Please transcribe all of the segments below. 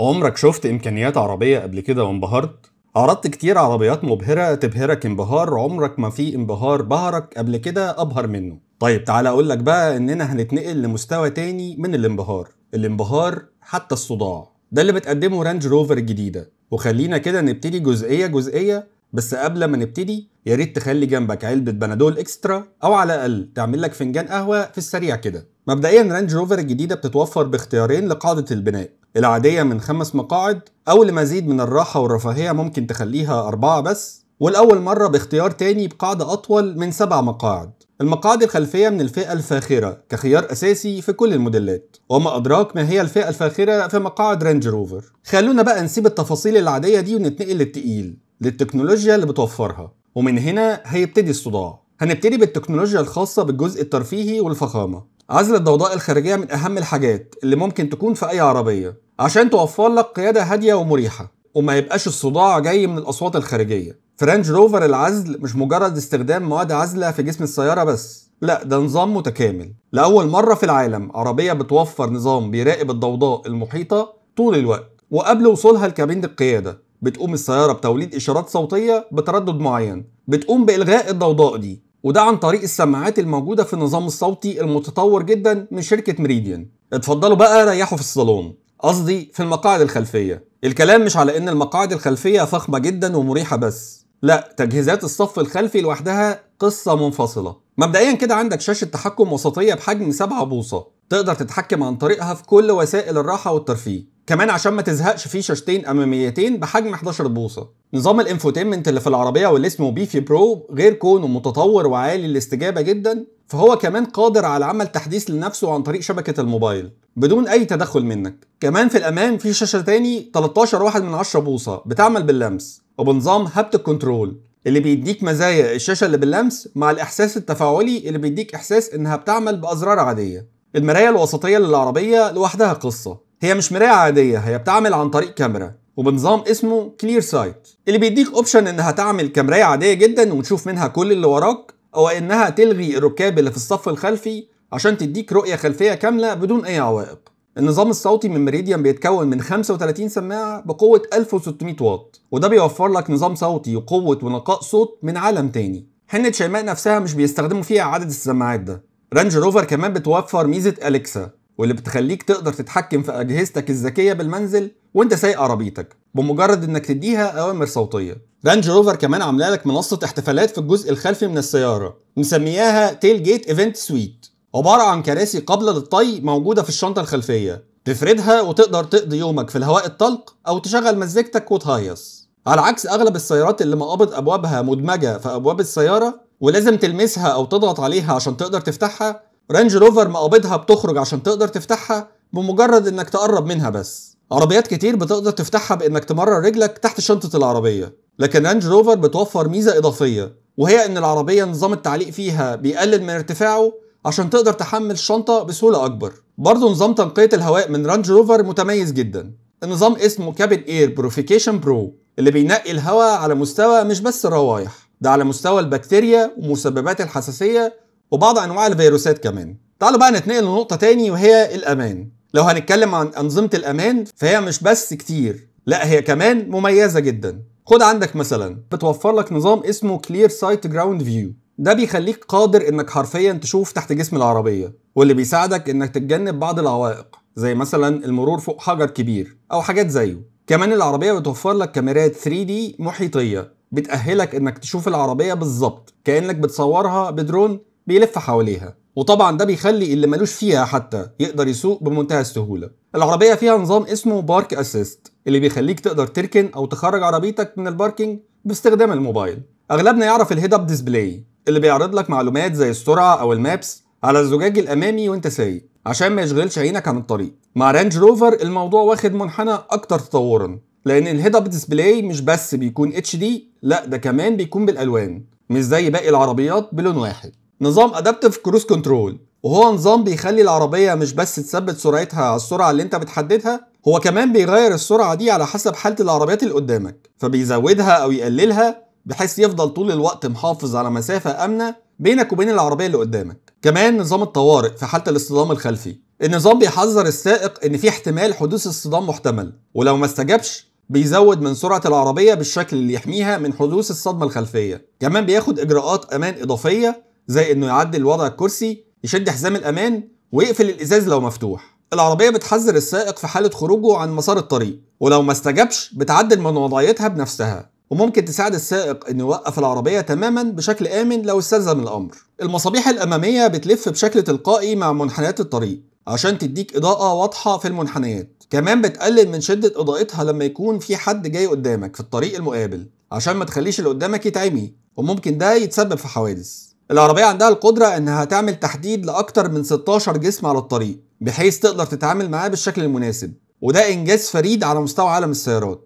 عمرك شفت إمكانيات عربية قبل كده وانبهرت؟ عرضت كتير عربيات مبهرة تبهرك انبهار عمرك ما في انبهار بهرك قبل كده أبهر منه طيب تعالى أقول لك بقى إننا هنتنقل لمستوى تاني من الانبهار الانبهار حتى الصداع ده اللي بتقدمه رانج روفر الجديدة وخلينا كده نبتدي جزئية جزئية بس قبل ما نبتدي يا ريت تخلي جنبك علبة بنادول اكسترا او على الاقل تعمل لك فنجان قهوة في السريع كده مبدئيا رانج روفر الجديدة بتتوفر باختيارين لقاعدة البناء العادية من خمس مقاعد أو لمزيد من الراحة والرفاهية ممكن تخليها أربعة بس والأول مرة باختيار تاني بقاعدة أطول من سبع مقاعد المقاعد الخلفية من الفئة الفاخرة كخيار أساسي في كل الموديلات وما أدراك ما هي الفئة الفاخرة في مقاعد رينج روفر خلونا بقى نسيب التفاصيل العادية دي ونتنقل للتقيل للتكنولوجيا اللي بتوفرها ومن هنا هيبتدي الصداع هنبتدي بالتكنولوجيا الخاصة بالجزء الترفيهي والفخامة عزل الضوضاء الخارجية من أهم الحاجات اللي ممكن تكون في أي عربية عشان توفر لك قيادة هادية ومريحة وما يبقاش الصداع جاي من الأصوات الخارجية فرانج روفر العزل مش مجرد استخدام مواد عازلة في جسم السيارة بس لا ده نظام متكامل لأول مرة في العالم عربية بتوفر نظام بيراقب الضوضاء المحيطة طول الوقت وقبل وصولها لكابينة القيادة بتقوم السيارة بتوليد إشارات صوتية بتردد معين بتقوم بإلغاء الضوضاء دي وده عن طريق السماعات الموجودة في النظام الصوتي المتطور جدا من شركة مريديان اتفضلوا بقى ريحوا في الصالون قصدي في المقاعد الخلفية الكلام مش على ان المقاعد الخلفية فخمة جدا ومريحة بس لا تجهيزات الصف الخلفي لوحدها قصة منفصلة مبدئيا كده عندك شاشة تحكم وسطية بحجم 7 بوصة تقدر تتحكم عن طريقها في كل وسائل الراحة والترفيه كمان عشان ما تزهقش في شاشتين اماميتين بحجم 11 بوصه نظام الانفوتينمنت اللي في العربيه واللي اسمه بيفي برو غير كونه متطور وعالي الاستجابه جدا فهو كمان قادر على عمل تحديث لنفسه عن طريق شبكه الموبايل بدون اي تدخل منك كمان في الامان في شاشه تاني 13 واحد من 10 بوصه بتعمل باللمس وبنظام هابت الكنترول اللي بيديك مزايا الشاشه اللي باللمس مع الاحساس التفاعلي اللي بيديك احساس انها بتعمل بازرار عاديه المرايه الوسطيه للعربيه لوحدها قصه هي مش مرايه عاديه هي بتعمل عن طريق كاميرا وبنظام اسمه كلير سايت اللي بيديك اوبشن انها تعمل كاميرا عاديه جدا وتشوف منها كل اللي وراك او انها تلغي الركاب اللي في الصف الخلفي عشان تديك رؤية خلفية كاملة بدون أي عوائق النظام الصوتي من ميريديان بيتكون من 35 سماعة بقوة 1600 واط وده بيوفر لك نظام صوتي وقوة ونقاء صوت من عالم تاني حنة شيماء نفسها مش بيستخدموا فيها عدد السماعات ده رانج روفر كمان بتوفر ميزة أليكسا واللي بتخليك تقدر تتحكم في أجهزتك الذكية بالمنزل وانت سايق عربيتك بمجرد انك تديها اوامر صوتيه رانج روفر كمان عامله لك منصه احتفالات في الجزء الخلفي من السياره مسمياها تيل جيت ايفنت سويت عبارة عن كراسي قابلة للطي موجودة في الشنطة الخلفية تفردها وتقدر تقضي يومك في الهواء الطلق أو تشغل مزيكتك وتهيص على عكس أغلب السيارات اللي مقابض أبوابها مدمجة في أبواب السيارة ولازم تلمسها أو تضغط عليها عشان تقدر تفتحها رانج روفر مقابضها بتخرج عشان تقدر تفتحها بمجرد إنك تقرب منها بس عربيات كتير بتقدر تفتحها بإنك تمرر رجلك تحت شنطة العربية لكن رانج روفر بتوفر ميزة إضافية وهي إن العربية نظام التعليق فيها بيقلل من ارتفاعه عشان تقدر تحمل الشنطة بسهولة أكبر برضه نظام تنقية الهواء من رانج روفر متميز جدا النظام اسمه كابين اير بروفيكيشن برو اللي بينقي الهواء على مستوى مش بس الروايح ده على مستوى البكتيريا ومسببات الحساسية وبعض أنواع الفيروسات كمان تعالوا بقى نتنقل لنقطة تاني وهي الأمان لو هنتكلم عن أنظمة الأمان فهي مش بس كتير لا هي كمان مميزة جدا خد عندك مثلا بتوفر لك نظام اسمه كلير سايت جراوند فيو ده بيخليك قادر انك حرفيا تشوف تحت جسم العربيه واللي بيساعدك انك تتجنب بعض العوائق زي مثلا المرور فوق حجر كبير او حاجات زيه كمان العربيه بتوفر لك كاميرات 3D محيطيه بتأهلك انك تشوف العربيه بالظبط كانك بتصورها بدرون بيلف حواليها وطبعا ده بيخلي اللي ملوش فيها حتى يقدر يسوق بمنتهى السهوله العربيه فيها نظام اسمه بارك اسيست اللي بيخليك تقدر تركن او تخرج عربيتك من الباركينج باستخدام الموبايل اغلبنا يعرف الهيد اب ديسبلاي اللي بيعرض لك معلومات زي السرعه او المابس على الزجاج الامامي وانت سايق عشان ما يشغلش عينك عن الطريق مع رانج روفر الموضوع واخد منحنى اكتر تطورا لان الهيد اب ديسبلاي مش بس بيكون اتش دي لا ده كمان بيكون بالالوان مش زي باقي العربيات بلون واحد نظام ادابتيف كروز كنترول وهو نظام بيخلي العربيه مش بس تثبت سرعتها على السرعه اللي انت بتحددها هو كمان بيغير السرعه دي على حسب حاله العربيات اللي قدامك فبيزودها او يقللها بحيث يفضل طول الوقت محافظ على مسافة آمنة بينك وبين العربية اللي قدامك كمان نظام الطوارئ في حالة الاصطدام الخلفي النظام بيحذر السائق ان في احتمال حدوث اصطدام محتمل ولو ما استجابش بيزود من سرعة العربية بالشكل اللي يحميها من حدوث الصدمة الخلفية كمان بياخد إجراءات أمان إضافية زي إنه يعدل وضع الكرسي يشد حزام الأمان ويقفل الإزاز لو مفتوح العربية بتحذر السائق في حالة خروجه عن مسار الطريق ولو ما استجابش بتعدل من وضعيتها بنفسها وممكن تساعد السائق انه يوقف العربيه تماما بشكل امن لو استلزم الامر المصابيح الاماميه بتلف بشكل تلقائي مع منحنيات الطريق عشان تديك اضاءه واضحه في المنحنيات كمان بتقلل من شده اضاءتها لما يكون في حد جاي قدامك في الطريق المقابل عشان ما تخليش اللي قدامك يتعمي وممكن ده يتسبب في حوادث العربيه عندها القدره انها تعمل تحديد لاكثر من 16 جسم على الطريق بحيث تقدر تتعامل معاه بالشكل المناسب وده انجاز فريد على مستوى عالم السيارات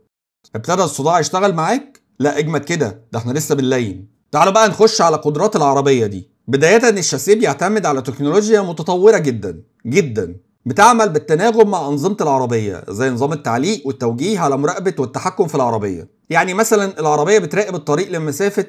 ابتدى الصداع يشتغل معاك لا اجمد كده ده احنا لسه بنلين تعالوا بقى نخش على قدرات العربيه دي بدايه ان الشاسيه بيعتمد على تكنولوجيا متطوره جدا جدا بتعمل بالتناغم مع أنظمة العربية زي نظام التعليق والتوجيه على مراقبة والتحكم في العربية يعني مثلا العربية بتراقب الطريق لمسافة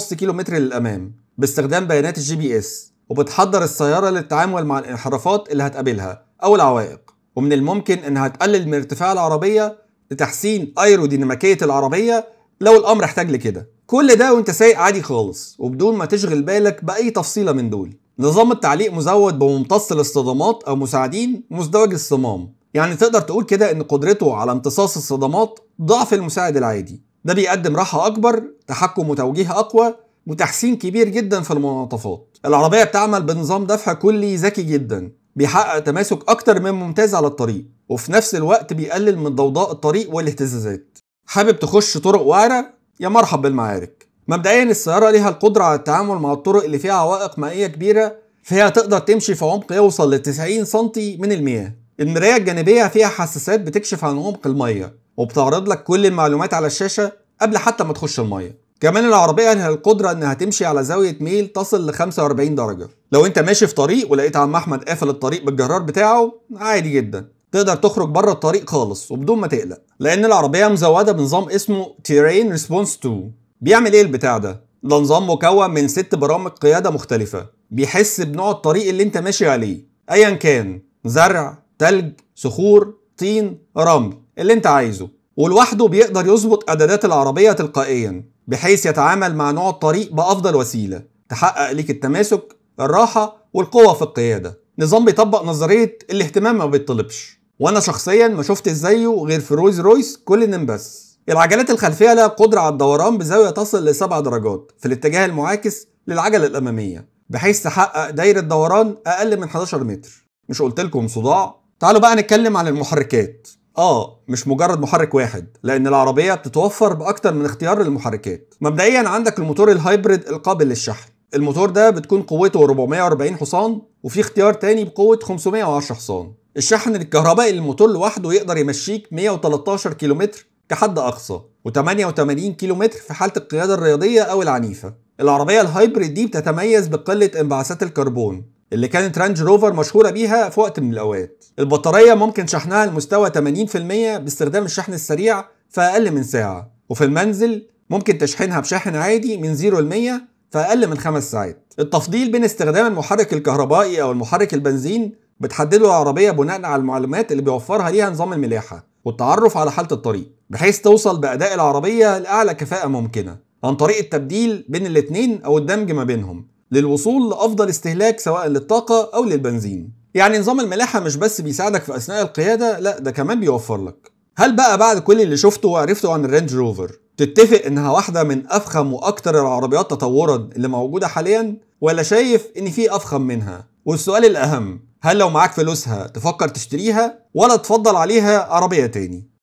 2.5 كيلومتر للأمام باستخدام بيانات الجي بي اس وبتحضر السيارة للتعامل مع الانحرافات اللي هتقابلها أو العوائق ومن الممكن إنها تقلل من ارتفاع العربية لتحسين ايروديناميكيه العربيه لو الامر احتاج لكده كل ده وانت سايق عادي خالص وبدون ما تشغل بالك باي تفصيله من دول نظام التعليق مزود بممتص الاصطدامات او مساعدين مزدوج الصمام يعني تقدر تقول كده ان قدرته على امتصاص الصدمات ضعف المساعد العادي ده بيقدم راحة أكبر تحكم وتوجيه أقوى وتحسين كبير جدا في المناطفات العربية بتعمل بنظام دفع كلي ذكي جدا بيحقق تماسك أكتر من ممتاز على الطريق وفي نفس الوقت بيقلل من ضوضاء الطريق والاهتزازات حابب تخش طرق وعرة يا مرحب بالمعارك مبدئيا السيارة ليها القدرة على التعامل مع الطرق اللي فيها عوائق مائية كبيرة فهي تقدر تمشي في عمق يوصل ل 90 سم من المياه المراية الجانبية فيها حساسات بتكشف عن عمق المية وبتعرض لك كل المعلومات على الشاشة قبل حتى ما تخش المية كمان العربية لها القدرة إنها تمشي على زاوية ميل تصل ل 45 درجة لو أنت ماشي في طريق ولقيت عم أحمد قافل الطريق بالجرار بتاعه عادي جدا تقدر تخرج بره الطريق خالص وبدون ما تقلق لان العربيه مزوده بنظام اسمه تيرين ريسبونس 2 بيعمل ايه البتاع ده ده نظام مكون من ست برامج قياده مختلفه بيحس بنوع الطريق اللي انت ماشي عليه ايا كان زرع تلج صخور طين رمل اللي انت عايزه ولوحده بيقدر يظبط اعدادات العربيه تلقائيا بحيث يتعامل مع نوع الطريق بافضل وسيله تحقق ليك التماسك الراحه والقوه في القياده نظام بيطبق نظريه الاهتمام ما بيطلبش وانا شخصيا ما شفتش زيه غير في رويز رويس كولينن بس العجلات الخلفيه لها قدره على الدوران بزاويه تصل لسبع درجات في الاتجاه المعاكس للعجله الاماميه بحيث تحقق دايره دوران اقل من 11 متر مش قلت لكم صداع تعالوا بقى نتكلم عن المحركات اه مش مجرد محرك واحد لان العربيه بتتوفر باكتر من اختيار للمحركات مبدئيا عندك الموتور الهايبريد القابل للشحن الموتور ده بتكون قوته 440 حصان وفي اختيار تاني بقوه 510 حصان الشحن الكهربائي للموتور لوحده يقدر يمشيك 113 كيلومتر كحد أقصى و88 كيلومتر في حالة القيادة الرياضية أو العنيفة العربية الهايبريد دي بتتميز بقلة انبعاثات الكربون اللي كانت رانج روفر مشهورة بيها في وقت من الأوقات البطارية ممكن شحنها لمستوى 80% باستخدام الشحن السريع في أقل من ساعة وفي المنزل ممكن تشحنها بشاحن عادي من 0 ل 100 في أقل من 5 ساعات التفضيل بين استخدام المحرك الكهربائي أو المحرك البنزين بتحددوا العربية بناء على المعلومات اللي بيوفرها ليها نظام الملاحة والتعرف على حالة الطريق بحيث توصل بأداء العربية لأعلى كفاءة ممكنة عن طريق التبديل بين الاتنين أو الدمج ما بينهم للوصول لأفضل استهلاك سواء للطاقة أو للبنزين يعني نظام الملاحة مش بس بيساعدك في أثناء القيادة لا ده كمان بيوفر لك هل بقى بعد كل اللي شفته وعرفته عن الرينج روفر تتفق انها واحدة من افخم واكتر العربيات تطورا اللي موجودة حاليا ولا شايف ان في افخم منها والسؤال الاهم هل لو معاك فلوسها تفكر تشتريها ولا تفضل عليها عربية تاني